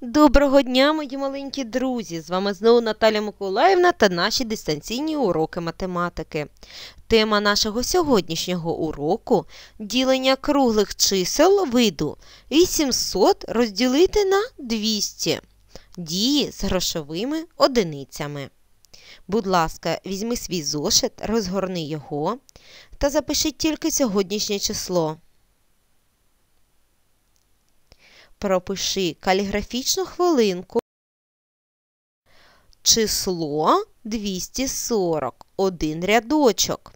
Доброго дня, мої маленькі друзі! З вами знову Наталя Миколаївна та наші дистанційні уроки математики. Тема нашого сьогоднішнього уроку ділення круглих чисел виду 800 розділити на 200 дії з грошовими одиницями. Будь ласка, візьми свій зошит, розгорни його та запиши тільки сьогоднішнє число. пропиши каліграфічну хвилинку. Число 240. Один рядочок.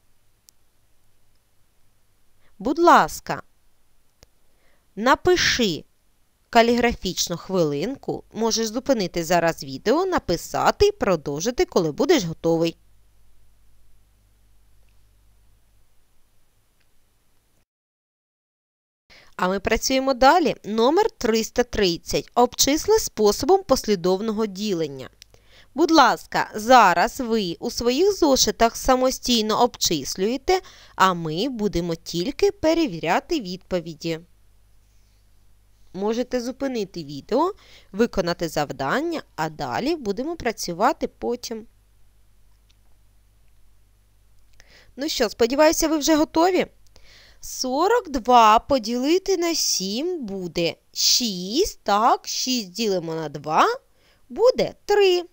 Будь ласка, напиши каліграфічну хвилинку. Можеш зупинити зараз відео, написати і продовжити, коли будеш готовий. А ми працюємо далі. Номер 330. Обчисли способом послідовного ділення. Будь ласка, зараз ви у своїх зошитах самостійно обчислюєте, а ми будемо тільки перевіряти відповіді. Можете зупинити відео, виконати завдання, а далі будемо працювати потім. Ну що, сподіваюся, ви вже готові? 42 поділити на 7 буде 6. Так, 6 ділимо на 2 буде 3.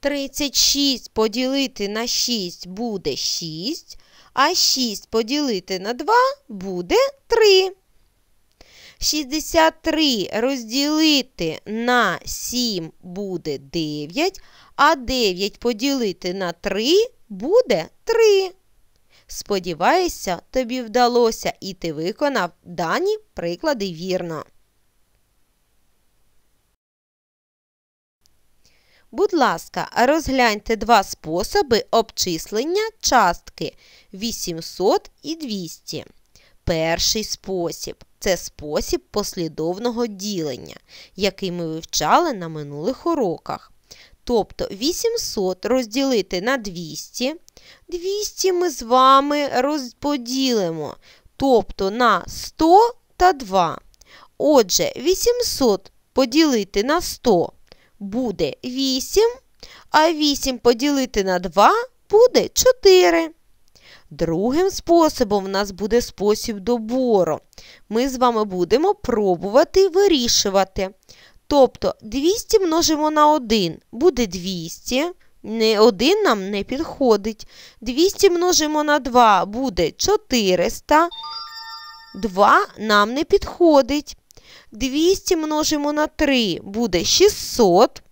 36 поділити на 6 буде 6. А 6 поділити на 2 буде 3. 63 розділити на 7 буде 9. А 9 поділити на 3 буде 3. Сподіваюся, тобі вдалося, і ти виконав дані приклади вірно. Будь ласка, розгляньте два способи обчислення частки 800 і 200. Перший спосіб це спосіб послідовного ділення, який ми вивчали на минулих уроках. Тобто 800 розділити на 200 200 ми з вами розподілимо, тобто на 100 та 2. Отже, 800 поділити на 100 буде 8, а 8 поділити на 2 буде 4. Другим способом в нас буде спосіб добору. Ми з вами будемо пробувати вирішувати. Тобто 200 множимо на 1 буде 200. Не один нам не підходить. 200 множимо на 2 буде 400. 2 нам не підходить. 200 множимо на 3 буде 600.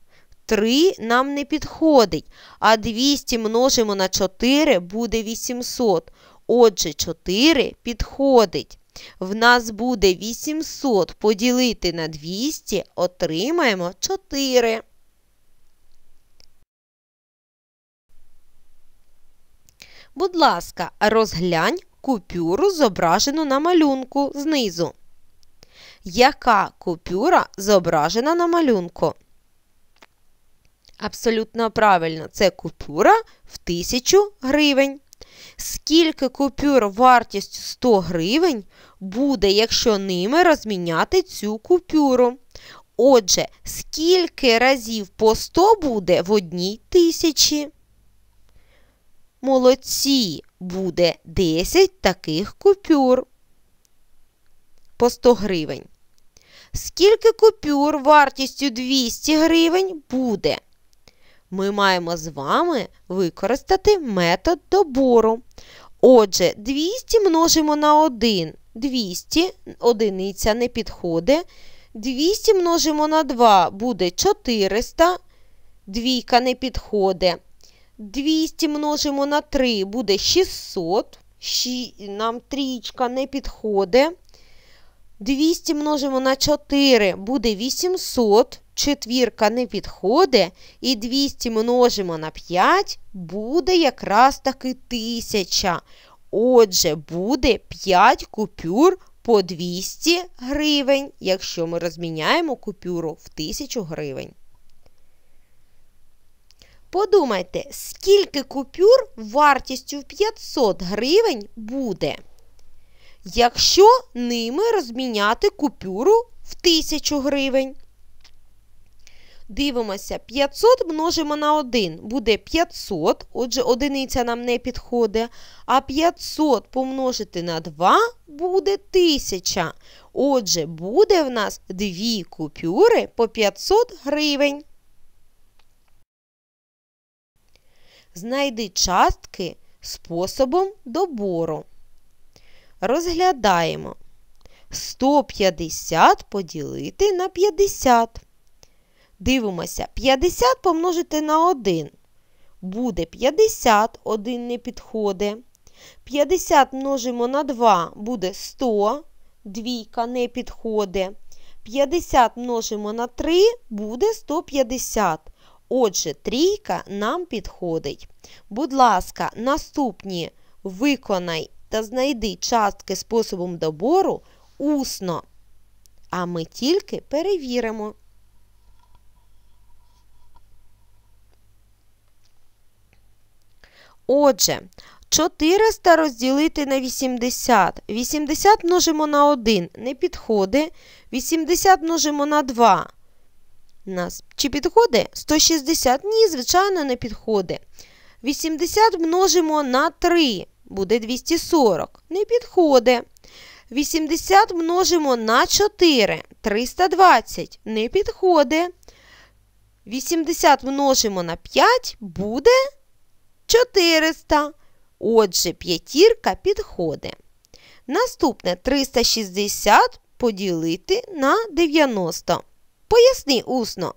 3 нам не підходить. А 200 множимо на 4 буде 800. Отже, 4 підходить. В нас буде 800 поділити на 200, отримаємо 4. Будь ласка, розглянь купюру, зображену на малюнку знизу. Яка купюра зображена на малюнку? Абсолютно правильно, це купюра в 1000 гривень. Скільки купюр вартістю 100 гривень буде, якщо ними розміняти цю купюру? Отже, скільки разів по 100 буде в одній тисячі? Молодці буде 10 таких купюр по 100 гривень. Скільки купюр вартістю 200 гривень буде? Ми маємо з вами використати метод добору. Отже, 200 множимо на 1. 200 одиниця не підходить. 200 множимо на 2 буде 400, двійка не підходить. 200 множимо на 3 буде 600. Нам трічка не підходить. 200 множимо на 4 буде 800. Четвірка не підходить. І 200 множимо на 5 буде якраз таки 1000. Отже, буде 5 купюр по 200 гривень, якщо ми розміняємо купюру в 1000 гривень. Подумайте, скільки купюр вартістю 500 гривень буде, якщо ними розміняти купюру в 1000 гривень. Дивимося, 500 множимо на 1 буде 500, отже, одиниця нам не підходить. А 500 помножити на 2 буде 1000. Отже, буде в нас дві купюри по 500 гривень. Знайди частки способом добору. Розглядаємо 150 поділити на 50. Дивимося, 50 помножити на 1. Буде 50, 1 не підходить. 50 множимо на 2 буде 100, двійка не підходить. 50 множимо на 3 буде 150. Отже, трійка нам підходить. Будь ласка, наступні виконай та знайди частки способом добору усно. А ми тільки перевіримо. Отже, 400 розділити на 80. 80 множимо на 1 не підходить. 80 множимо на 2 нас. Чи підходить? 160? Ні, звичайно, не підходить. 80 множимо на 3, буде 240. Не підходить. 80 множимо на 4, 320. Не підходить. 80 множимо на 5 буде 400. Отже, п'ятірка підходить. Наступне 360 поділити на 90. Поясни усно,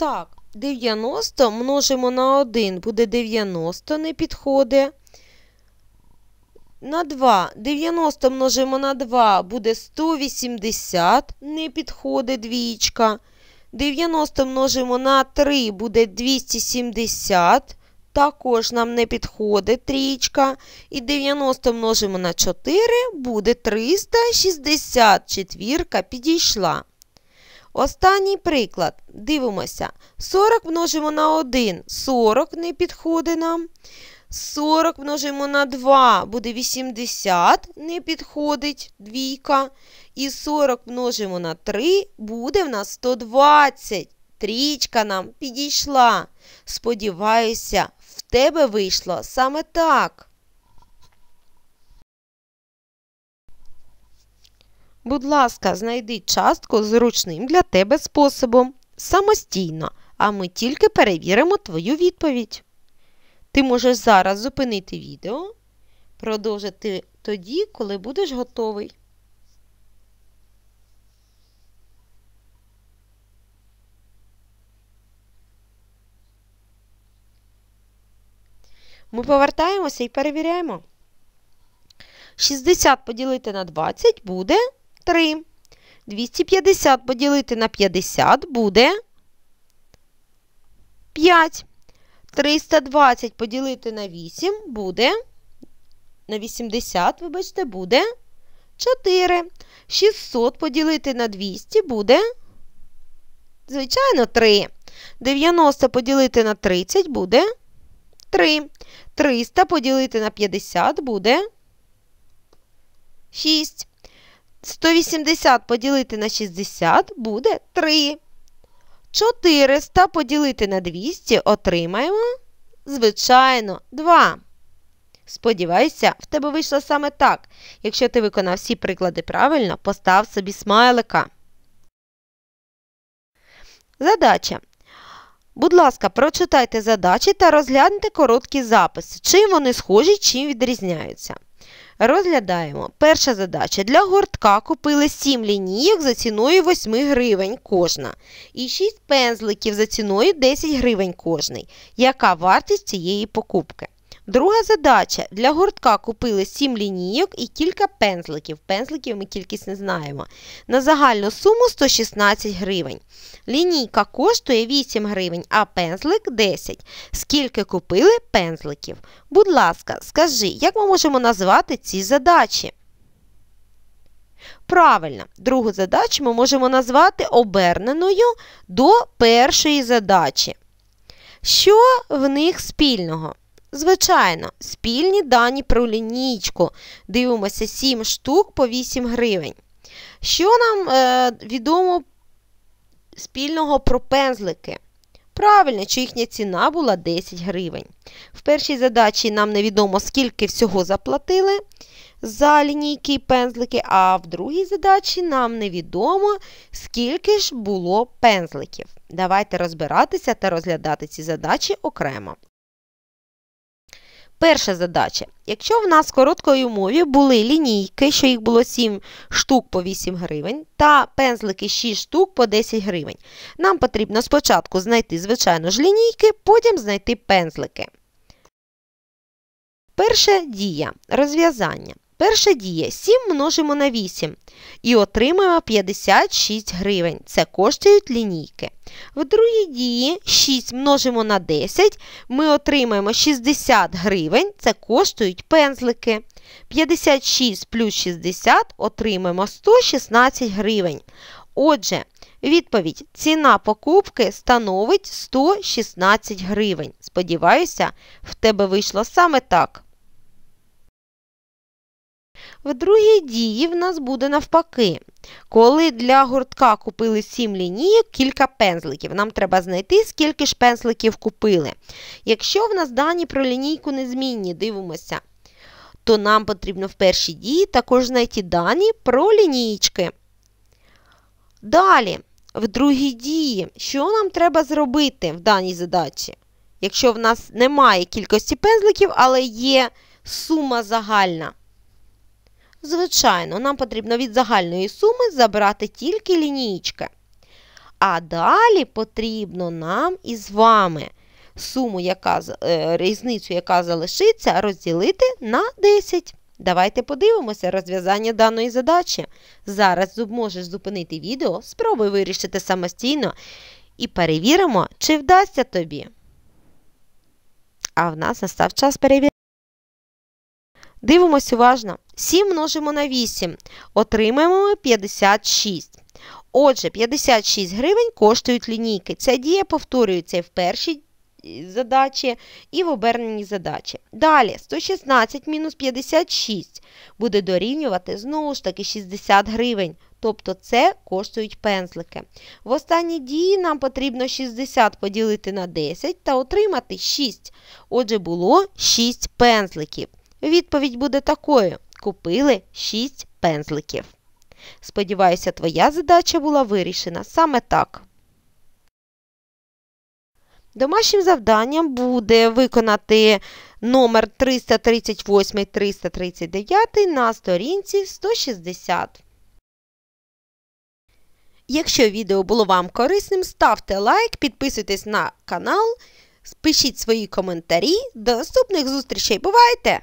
Так, 90 множимо на 1, буде 90, не підходить. На 2. 90 множимо на 2 буде 180, не підходить двічка. 90 множимо на 3 буде 270. Також нам не підходить трічка. І 90 множимо на 4 буде 364 підійшла. Останній приклад. Дивимося. 40 множимо на 1, 40 не підходить нам. 40 множимо на 2, буде 80, не підходить двійка. І 40 множимо на 3, буде в нас 120. Трічка нам підійшла. Сподіваюся, в тебе вийшло саме так. Будь ласка, знайди частку зручним для тебе способом самостійно, а ми тільки перевіримо твою відповідь. Ти можеш зараз зупинити відео, продовжити тоді, коли будеш готовий. Ми повертаємося і перевіряємо. 60 поділити на 20 буде. 3. 250 поділити на 50 буде 5. 320 поділити на 8 буде. На 80, вибачте, буде 4. 600 поділити на 200 буде. Звичайно, 3. 90 поділити на 30 буде 3. 300 поділити на 50 буде 6. 180 поділити на 60 буде 3. 400 поділити на 200 отримаємо, звичайно, 2. Сподіваюся, в тебе вийшло саме так. Якщо ти виконав всі приклади правильно, постав собі смайлика. Задача. Будь ласка, прочитайте задачі та розгляньте короткі записи. Чим вони схожі, чим відрізняються. Розглядаємо. Перша задача. Для гуртка купили 7 лінійок за ціною 8 гривень кожна. І 6 пензликів за ціною 10 гривень кожний. Яка вартість цієї покупки? Друга задача. Для гуртка купили 7 лінійок і кілька пензликів. Пензликів ми кількість не знаємо. На загальну суму 116 гривень. Лінійка коштує 8 гривень, а пензлик 10. Скільки купили пензликів? Будь ласка, скажи, як ми можемо назвати ці задачі? Правильно, другу задачу ми можемо назвати оберненою до першої задачі. Що в них спільного? Звичайно, спільні дані про лінійку. Дивимося 7 штук по 8 гривень. Що нам е, відомо спільного про пензлики? Правильно, що їхня ціна була 10 гривень. В першій задачі нам невідомо, скільки всього заплатили за лінійки і пензлики, а в другій задачі нам невідомо, скільки ж було пензликів. Давайте розбиратися та розглядати ці задачі окремо. Перша задача. Якщо в нас в короткої умові були лінійки, що їх було 7 штук по 8 гривень, та пензлики 6 штук по 10 гривень, нам потрібно спочатку знайти, звичайно ж, лінійки, потім знайти пензлики. Перша дія розв'язання. Перша дія 7 множимо на 8 і отримаємо 56 гривень. Це коштують лінійки. В другій дії 6 множимо на 10, ми отримаємо 60 гривень, це коштують пензлики. 56 плюс 60 отримаємо 116 гривень. Отже, відповідь: ціна покупки становить 116 гривень. Сподіваюся, в тебе вийшло саме так. В другій дії в нас буде навпаки. Коли для гуртка купили 7 лінійок, кілька пензликів. Нам треба знайти, скільки ж пензликів купили. Якщо в нас дані про лінійку незмінні, дивимося, то нам потрібно в першій дії також знайти дані про лінійки. Далі, в другій дії, що нам треба зробити в даній задачі? Якщо в нас немає кількості пензликів, але є сума загальна. Звичайно, нам потрібно від загальної суми забрати тільки лінійки. А далі потрібно нам із вами суму, яка, е, різницю, яка залишиться, розділити на 10. Давайте подивимося розв'язання даної задачі. Зараз можеш зупинити відео, спробуй вирішити самостійно і перевіримо, чи вдасться тобі. А в нас настав час перевірити. Дивимось уважно. 7 множимо на 8. Отримаємо 56. Отже, 56 гривень коштують лінійки. Ця дія повторюється в першій е, задачі і в оберненій задачі. Далі 116 мінус 56 буде дорівнювати знову ж таки 60 гривень. Тобто це коштують пензлики. В останній дії нам потрібно 60 поділити на 10 та отримати 6. Отже, було 6 пензликів. Відповідь буде такою: купили 6 пензликів. Сподіваюся, твоя задача була вирішена саме так. Домашнім завданням буде виконати номер 338 339 на сторінці 160. Якщо відео було вам корисним, ставте лайк, підписуйтесь на канал, пишіть свої коментарі. До наступних зустрічей! Бувайте!